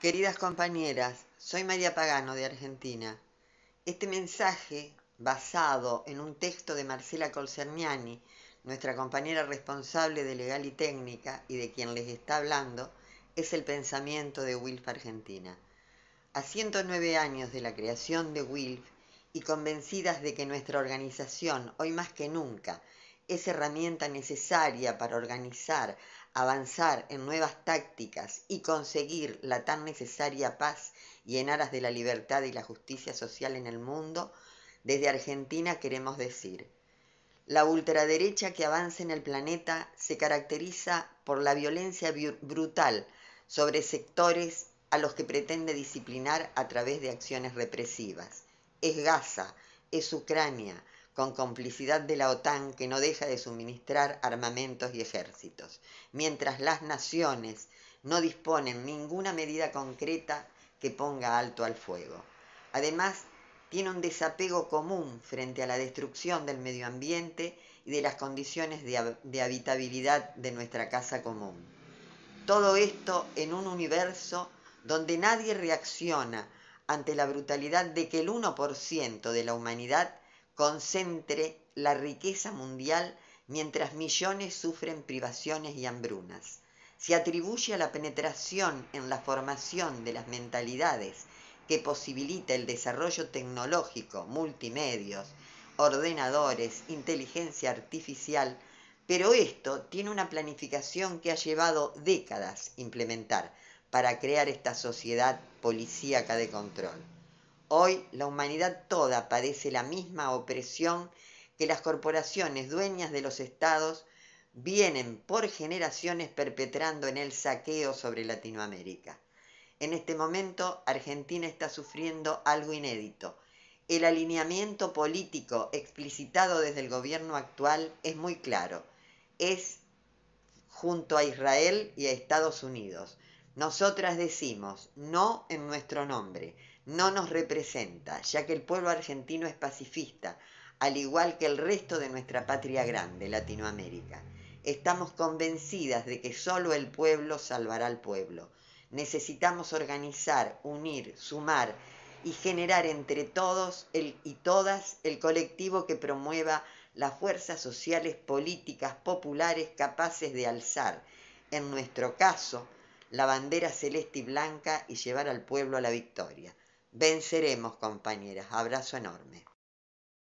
Queridas compañeras, soy María Pagano de Argentina. Este mensaje, basado en un texto de Marcela Colcerniani, nuestra compañera responsable de Legal y Técnica y de quien les está hablando, es el pensamiento de WILF Argentina. A 109 años de la creación de WILF y convencidas de que nuestra organización, hoy más que nunca, es herramienta necesaria para organizar, avanzar en nuevas tácticas y conseguir la tan necesaria paz y en aras de la libertad y la justicia social en el mundo, desde Argentina queremos decir, la ultraderecha que avanza en el planeta se caracteriza por la violencia brutal sobre sectores a los que pretende disciplinar a través de acciones represivas. Es Gaza, es Ucrania, con complicidad de la OTAN que no deja de suministrar armamentos y ejércitos, mientras las naciones no disponen ninguna medida concreta que ponga alto al fuego. Además, tiene un desapego común frente a la destrucción del medio ambiente y de las condiciones de, habitabilidad de nuestra casa común. Todo esto en un universo donde nadie reacciona ante la brutalidad de que el 1% de la humanidad concentre la riqueza mundial mientras millones sufren privaciones y hambrunas. Se atribuye a la penetración en la formación de las mentalidades que posibilita el desarrollo tecnológico, multimedios, ordenadores, inteligencia artificial, pero esto tiene una planificación que ha llevado décadas implementar para crear esta sociedad policíaca de control. Hoy la humanidad toda padece la misma opresión que las corporaciones dueñas de los estados vienen por generaciones perpetrando en el saqueo sobre Latinoamérica. En este momento, Argentina está sufriendo algo inédito. El alineamiento político explicitado desde el gobierno actual es muy claro. Es junto a Israel y a Estados Unidos. Nosotras decimos no en nuestro nombre, no nos representa, ya que el pueblo argentino es pacifista, al igual que el resto de nuestra patria grande, Latinoamérica. Estamos convencidas de que solo el pueblo salvará al pueblo. Necesitamos organizar, unir, sumar y generar entre todos y todas el colectivo que promueva las fuerzas sociales, políticas, populares capaces de alzar, en nuestro caso, la bandera celeste y blanca y llevar al pueblo a la victoria. Venceremos, compañeras. Abrazo enorme.